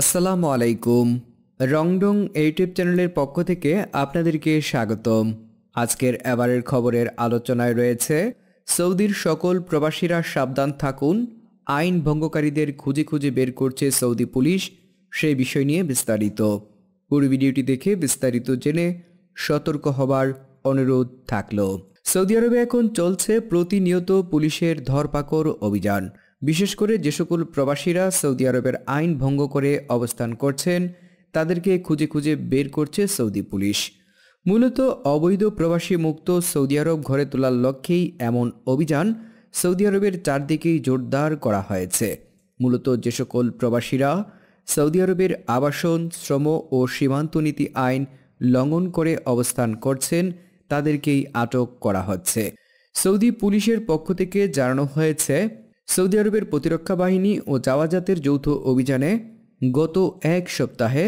আসসালামু আলাইকুম রংডং ইউটিউব চ্যানেলের পক্ষ থেকে আপনাদেরকে স্বাগতম আজকের এবারের খবরের আলোচনায় রয়েছে সৌদির সকল প্রবাসীরা সাবধান থাকুন আইন ভঙ্গকারীদের খুঁজে খুঁজে বের করছে সৌদি পুলিশ সেই বিষয় নিয়ে বিস্তারিত পুরো ভিডিওটি দেখে বিস্তারিত জেনে সতর্ক হবার অনুরোধ থাকল সৌদি আরবে এখন চলছে প্রতিনিয়ত পুলিশের ধরপাকড় অভিযান বিশেষ করে যে সকল প্রবাসীরা সৌদি আরবের আইন ভঙ্গ করে অবস্থান করছেন তাদেরকে খুঁজে খুঁজে বের করছে সৌদি পুলিশ মূলত অবৈধ প্রবাসী মুক্ত সৌদি আরব ঘরে তোলার লক্ষ্যেই এমন অভিযান সৌদি আরবের চারদিকেই জোরদার করা হয়েছে মূলত যে সকল প্রবাসীরা সৌদি আরবের আবাসন শ্রম ও সীমান্ত নীতি আইন লঙ্ঘন করে অবস্থান করছেন তাদেরকেই আটক করা হচ্ছে সৌদি পুলিশের পক্ষ থেকে জানানো হয়েছে সৌদি আরবের প্রতিরক্ষা বাহিনী ও জাওয়াজাতের যৌথ অভিযানে গত এক সপ্তাহে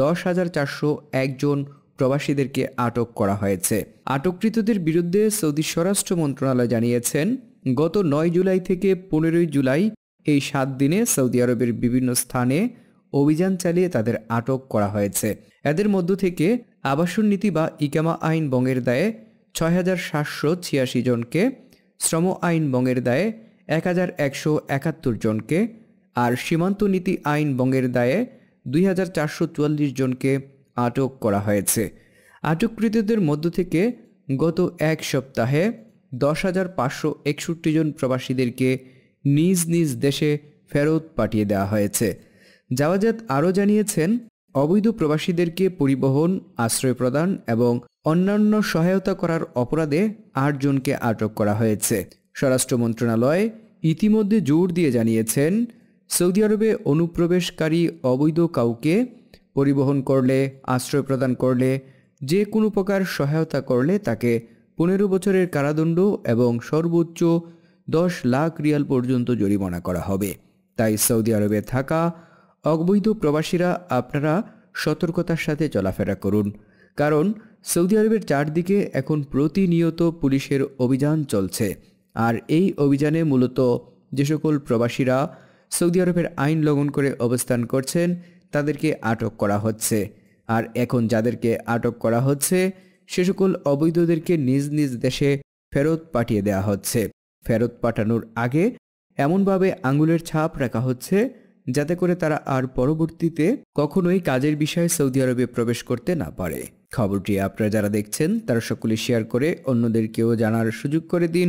দশ হাজার চারশো একজন প্রবাসীদেরকে আটক করা হয়েছে আটককৃতদের বিরুদ্ধে সৌদি স্বরাষ্ট্র মন্ত্রণালয় জানিয়েছেন গত নয় জুলাই থেকে পনেরোই জুলাই এই সাত দিনে সৌদি আরবের বিভিন্ন স্থানে অভিযান চালিয়ে তাদের আটক করা হয়েছে এদের মধ্য থেকে আবাসন নীতি বা ইকামা আইন বঙ্গের দায়ে ছয় হাজার সাতশো ছিয়াশি জনকে শ্রম আইন বঙ্গের দায়ে এক হাজার একশো একাত্তর জনকে আর সীমান্ত নীতি আইন বঙ্গের দায়ে দুই হাজার চারশো চুয়াল্লিশ জনকে আটক করা হয়েছে আটককৃতদের মধ্য থেকে গত এক সপ্তাহে দশ হাজার পাঁচশো একষট্টি জন প্রবাসীদেরকে নিজ নিজ দেশে ফেরত পাঠিয়ে দেওয়া হয়েছে জাওয়াজাত আরও জানিয়েছেন অবৈধ প্রবাসীদেরকে পরিবহন আশ্রয় প্রদান এবং অন্যান্য সহায়তা করার অপরাধে আটজনকে আটক করা হয়েছে স্বরাষ্ট্র মন্ত্রণালয় ইতিমধ্যে জোর দিয়ে জানিয়েছেন সৌদি আরবে অনুপ্রবেশকারী অবৈধ কাউকে পরিবহন করলে আশ্রয় প্রদান করলে যে কোনো প্রকার সহায়তা করলে তাকে পনেরো বছরের কারাদণ্ড এবং সর্বোচ্চ দশ লাখ রিয়াল পর্যন্ত জরিমানা করা হবে তাই সৌদি আরবে থাকা অবৈধ প্রবাসীরা আপনারা সতর্কতার সাথে চলাফেরা করুন কারণ সৌদি আরবের চারদিকে এখন প্রতিনিয়ত পুলিশের অভিযান চলছে আর এই অভিযানে মূলত যে সকল প্রবাসীরা সৌদি আরবের আইন লঙ্ঘন করে অবস্থান করছেন তাদেরকে আটক করা হচ্ছে আর এখন যাদেরকে আটক করা হচ্ছে সে সকল অবৈধদেরকে নিজ নিজ দেশে ফেরত পাঠিয়ে দেওয়া হচ্ছে ফেরত পাঠানোর আগে এমনভাবে আঙুলের ছাপ রাখা হচ্ছে যাতে করে তারা আর পরবর্তীতে কখনোই কাজের বিষয়ে সৌদি আরবে প্রবেশ করতে না পারে খবরটি আপনারা যারা দেখছেন তারা সকলে শেয়ার করে অন্যদেরকেও জানার সুযোগ করে দিন